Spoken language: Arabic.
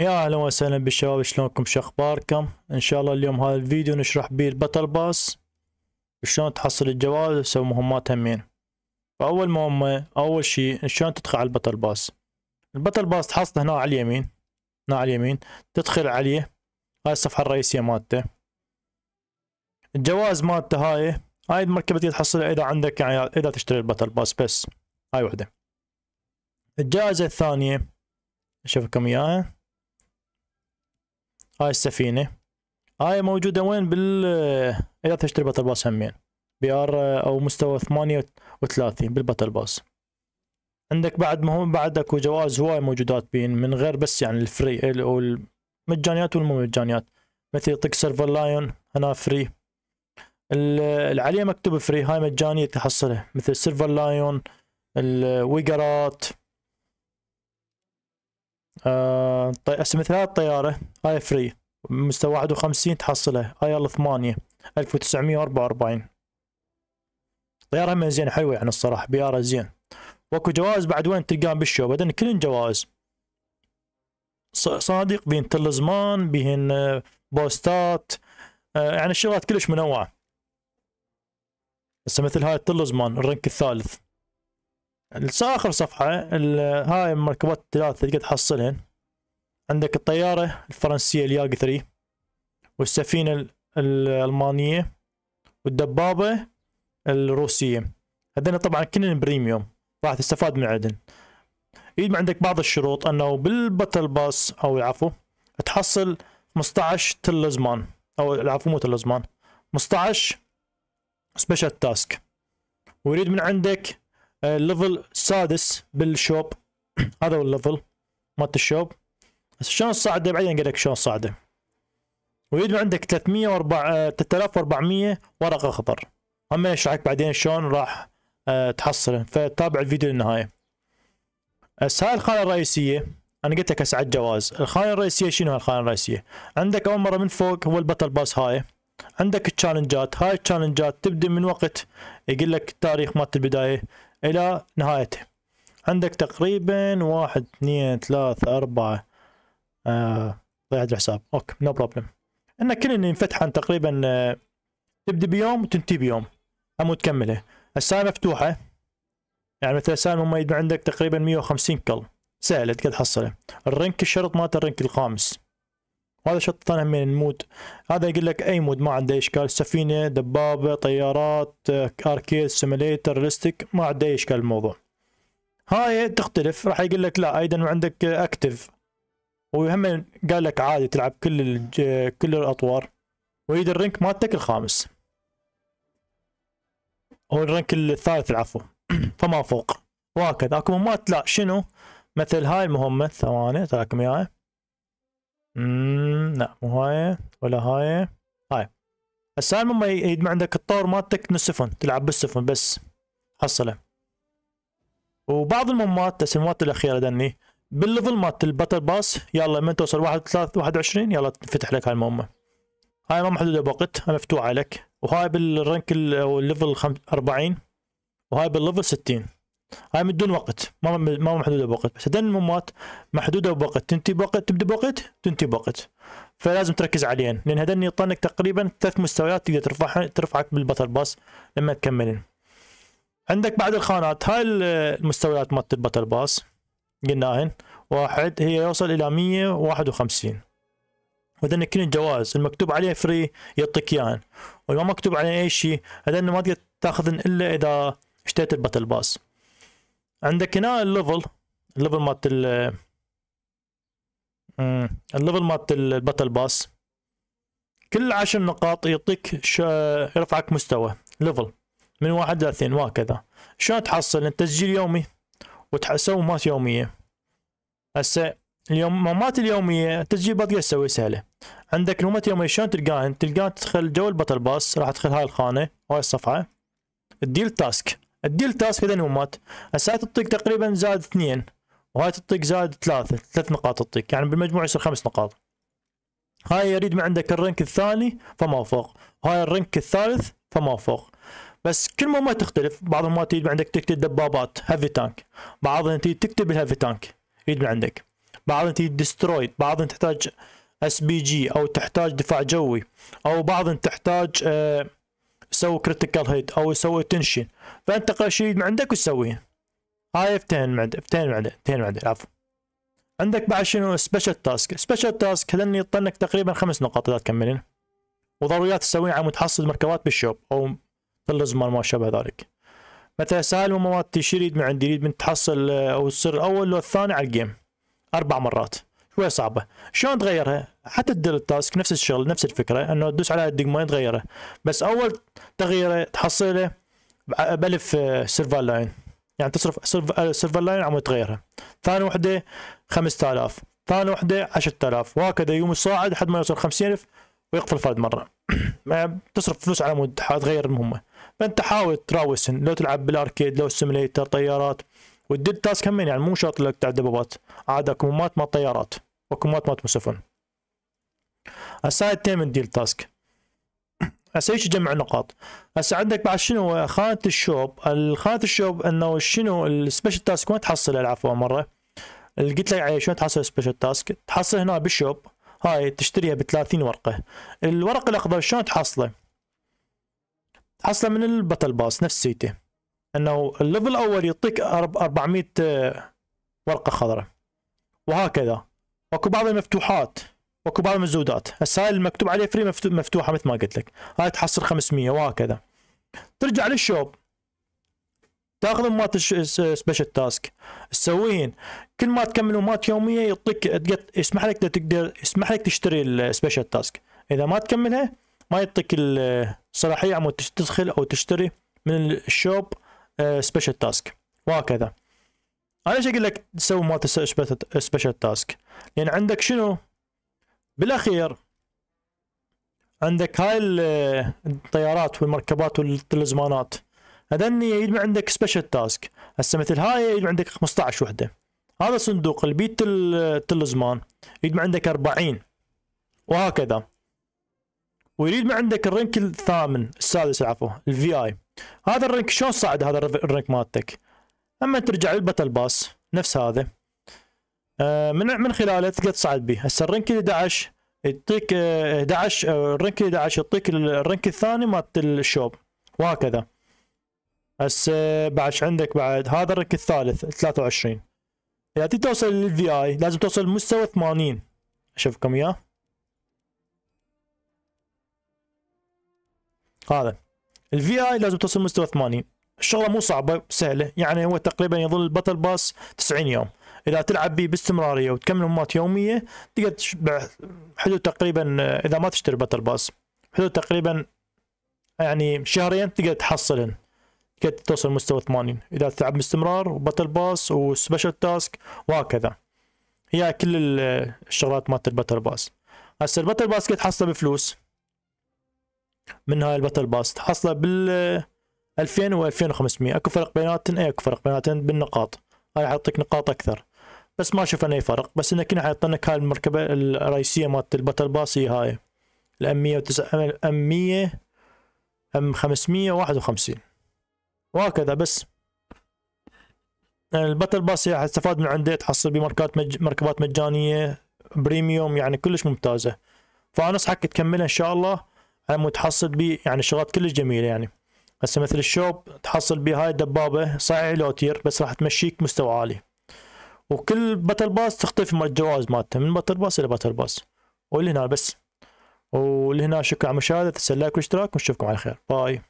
يا اهلا وسهلا بالشباب شلونكم شو اخباركم ان شاء الله اليوم هذا الفيديو نشرح بيه الباتل باس شلون تحصل الجوائز وتسوي مهمات همين فاول مهمة اول شيء شلون تدخل على الباتل باس الباتل باس تحصله هنا على اليمين هنا على اليمين تدخل عليه هاي الصفحة الرئيسية مالته الجوائز مالته هاي هاي المركبة تحصلها اذا عندك يعني اذا تشتري الباتل باس بس هاي وحدة الجائزة الثانية اشوفكم اياها هاي السفينة هاي موجودة وين بال إذا تشتري بطل باس همين بي ار أو مستوى ثمانية وثلاثين بالبطل باس عندك بعد مهم بعد اكو جوائز هواي موجودات بين من غير بس يعني الفري المجانيات والمو مجانيات مثل يعطيك سيرفر لايون هنا فري العليه مكتوب فري هاي مجانية تحصلها مثل سيرفر لايون الويجرات آه اسم ثلاث طيارة هاي فري مستوى 51 تحصلها هاي ال 8 1944 طيارة هم زين حلوة يعني الصراحة بيارة زين واكو جوائز بعد وين تلقاهم بالشو بعدين كلن جوائز صناديق بين تلزمان بين آه، بوستات آه، يعني الشغلات كلش منوعة هسه مثل هاي التلزمان الرنك الثالث اخر صفحة هاي المركبات الثلاثة تقدر تحصلهن عندك الطيارة الفرنسية الياغ 3 والسفينة الألمانية والدبابة الروسية هذين طبعا كلن بريميوم راح تستفاد من عدن يجب عندك بعض الشروط انه بالباتل باس او العفو تحصل 15 تلزمان او العفو مو تلزمان 15 سبيشال تاسك ويريد من عندك الليفل آه، السادس بالشوب هذا هو الليفل مالت الشوب بس شلون صعده بعدين اقول لك شلون صعده ويجمع عندك 304 3400 آه، ورقه خضر هم اشرح لك بعدين شلون راح آه، تحصله فتابع الفيديو للنهايه بس هاي الخانه الرئيسيه انا قلت لك اسعد جواز الخانه الرئيسيه شنو الخانه الرئيسيه عندك اول مره من فوق هو البطل باس هاي عندك التشالنجات هاي التشالنجات تبدا من وقت يقول لك تاريخ مالت البدايه الى نهايته عندك تقريبا واحد اثنين ثلاثة اربعة آه ضيعت الحساب اوكي نو no بروبلم ان اللي ينفتحن تقريبا آه، تبدي بيوم وتنتهي بيوم عمود تكمله الساعة مفتوحة يعني مثلا الساعة هم عندك تقريبا 150 كل سهلة تقدر تحصله الرنك الشرط مالته الرنك الخامس وهذا شط طالع من المود هذا يقول لك اي مود ما عنده اشكال سفينه دبابه طيارات اركيد سيميليتر ريستيك ما عنده اي اشكال الموضوع هاي تختلف راح يقول لك لا ايضا عندك اكتف ويهم قال لك عادي تلعب كل كل الاطوار ويد الرنك مالتك الخامس او الرنك الثالث العفو فما فوق وهكذا اكو مهمات لا شنو مثل هاي المهمه ثواني تراكم اياها اممم لا مو هاي ولا هاي هاي هسه المهم يجمع عندك الطور مالتك من السفن تلعب بالسفن بس حصله وبعض المهمات السنوات الاخيره دني بالليفل مالت الباتل باس يلا من توصل واحد واحد وعشرين يلا تنفتح لك هاي المهمة هاي ما محدودة بوقت مفتوحة لك وهاي بالرنك او الليفل 40 وهاي بالليفل 60 هاي من دون وقت ما ما محدوده بوقت بس هذول المهمات محدوده بوقت تنتهي بوقت تبدا بوقت تنتهي بوقت فلازم تركز عليهن لان هذول يعطونك تقريبا ثلاث مستويات تقدر ترفعها ترفعك بالبطل باس لما تكملن عندك بعد الخانات هاي المستويات مالت البطل باس قلناهن واحد هي يوصل الى 151 وذن كل الجوائز المكتوب عليه فري يعطيك اياهن واللي ما مكتوب عليه اي شيء هذن ما تقدر تاخذن الا اذا اشتريت البطل باس عندك هنا الليفل الليفل مالت ال الليفل مات الباتل باس كل عشر نقاط يعطيك يرفعك مستوى ليفل من واحد لاثنين وهكذا شلون تحصل انت تسجيل يومي وتسوي مات يومية هسه اليوم مات اليومية تسجيل باقي تسوي سهلة عندك مهمات يومية شلون تلقاها تلقاها تدخل جو البطل باس راح تدخل هاي الخانة هاي الصفحة تديل تاسك الديل تاسك اذا مات هسه هاي تقريبا زاد اثنين وهاي تطيق زاد ثلاثة ثلاث نقاط تطيق يعني بالمجموع يصير خمس نقاط هاي يريد ما عندك الرنك الثاني فما فوق هاي الرنك الثالث فما فوق بس كل ما تختلف بعض ما تريد عندك تكتب دبابات هيفي تانك بعضهم تيجي تكتب الهيفي تانك يريد من عندك بعضهم تيجي دسترويد بعضهم تحتاج اس بي جي او تحتاج دفاع جوي او بعضهم تحتاج آه يسوي كريتيكال هيد او يسوي تنشن فانت قشيد من عندك وتسويه هاي افتين معد افتين معد افتين معد عفوا عندك بعد شنو سبيشال تاسك سبيشال تاسك لان يطنك تقريبا خمس نقاط اذا تكملين وضروريات تسويها عم تحصل مركبات بالشوب او طلز مال ما شابه ذلك متى سهل ومواد تشيل من عندي يريد من تحصل آه، او تصير الاول لو الثاني على الجيم اربع مرات شوي صعبه شلون تغيرها حتى تدير التاسك نفس الشغل نفس الفكره انه تدوس على ما تغيره بس اول تغييره تحصله بلف سيرفر لاين يعني تصرف سيرفر لاين عم تغيرها ثاني وحده 5000 ثاني وحده 10000 وهكذا يوم الصاعد لحد ما يوصل 50000 ويقفل فرد مره يعني تصرف فلوس على مود تغير المهمه فانت حاول تراوسن لو تلعب بالاركيد لو سيميليتر طيارات والديد تاسك هم يعني مو شرط لك تعد دبابات عاد ما طيارات وكمات مات مسفن هسه التيمن ديل تاسك هسه هيك جمع نقاط هسه عندك بعد شنو خانه الشوب خانه الشوب انه شنو السبيشل تاسك وين تحصلها العفو مره اللي قلت لك عليه شلون تحصل السبيشل تاسك تحصل هنا بالشوب هاي تشتريها ب 30 ورقه الورق الاخضر شلون تحصله تحصله من الباتل باس نفسيته انه الليفل الاول يعطيك 400 ورقه خضراء وهكذا اكو بعضها مفتوحات واكو بعضها مزودات هسه هاي المكتوب عليه فري مفتوحه مثل ما قلت لك هاي تحصل 500 وهكذا ترجع للشوب تاخذ مات سبيشل تاسك تسويهن كل ما تكمل مات يوميه يعطيك يسمح لك تقدر يسمح لك تشتري السبيشل تاسك اذا ما تكملها ما يعطيك الصلاحيه عمود تدخل او تشتري من الشوب سبيشل آه، تاسك وهكذا انا ايش اقول لك تسوي مالت سبيشال تاسك لان عندك شنو بالاخير عندك هاي الطيارات والمركبات والتلزمانات هذني يجمع عندك سبيشال تاسك هسه مثل هاي يجمع عندك 15 وحده هذا صندوق البيت التلزمان يجمع عندك 40 وهكذا ويريد ما عندك الرنك الثامن السادس عفوا الفي اي هذا الرنك شلون صعد هذا الرنك مالتك اما ترجع للباتل باس نفس هذا آه، من من خلاله تقدر تصعد به هسه الرنك 11 يعطيك 11 الرنك 11 يعطيك الرنك الثاني مالت الشوب وهكذا هسه بعد عندك بعد هذا الرنك الثالث 23 اذا تبي توصل للفي اي لازم توصل لمستوى 80 اشوفكم اياه هذا الفي اي لازم توصل لمستوى 80 الشغله مو صعبه سهله يعني هو تقريبا يظل البطل باس 90 يوم اذا تلعب به باستمراريه وتكمل مهمات يوميه تقدر تشبع حدود تقريبا اذا ما تشتري بطل باس حدود تقريبا يعني شهرين تقدر تحصلن تقدر توصل مستوى 80 اذا تلعب باستمرار وبطل باس وسبيشل تاسك وهكذا هي كل الشغلات مالت البطل باس هسه البطل باس تحصله بفلوس من هاي البطل باس تحصله بال 2000 و 2500 اكو فرق بيناتهم اي اكو فرق بيناتهم بالنقاط هاي حيعطيك نقاط اكثر بس ما شفنا اي فرق بس انه كنا حيعطي هاي المركبه الرئيسيه مالت الباتل باس هي هاي الام 109 ام 100 ام 551 وهكذا بس الباتل باس حتستفاد من عنده تحصل بماركات مج... مركبات مجانيه بريميوم يعني كلش ممتازه فانصحك تكملها ان شاء الله على مود تحصل بي يعني شغلات كلش جميله يعني هسه مثل الشوب تحصل بهاي الدبابة صحيح لوتير بس راح تمشيك مستوى عالي وكل باتل باس مال الجوائز مالته من باتل باس الى باتل باس واللي هنا بس واللي هنا شكرا على المشاهدة لايك واشتراك ونشوفكم على خير باي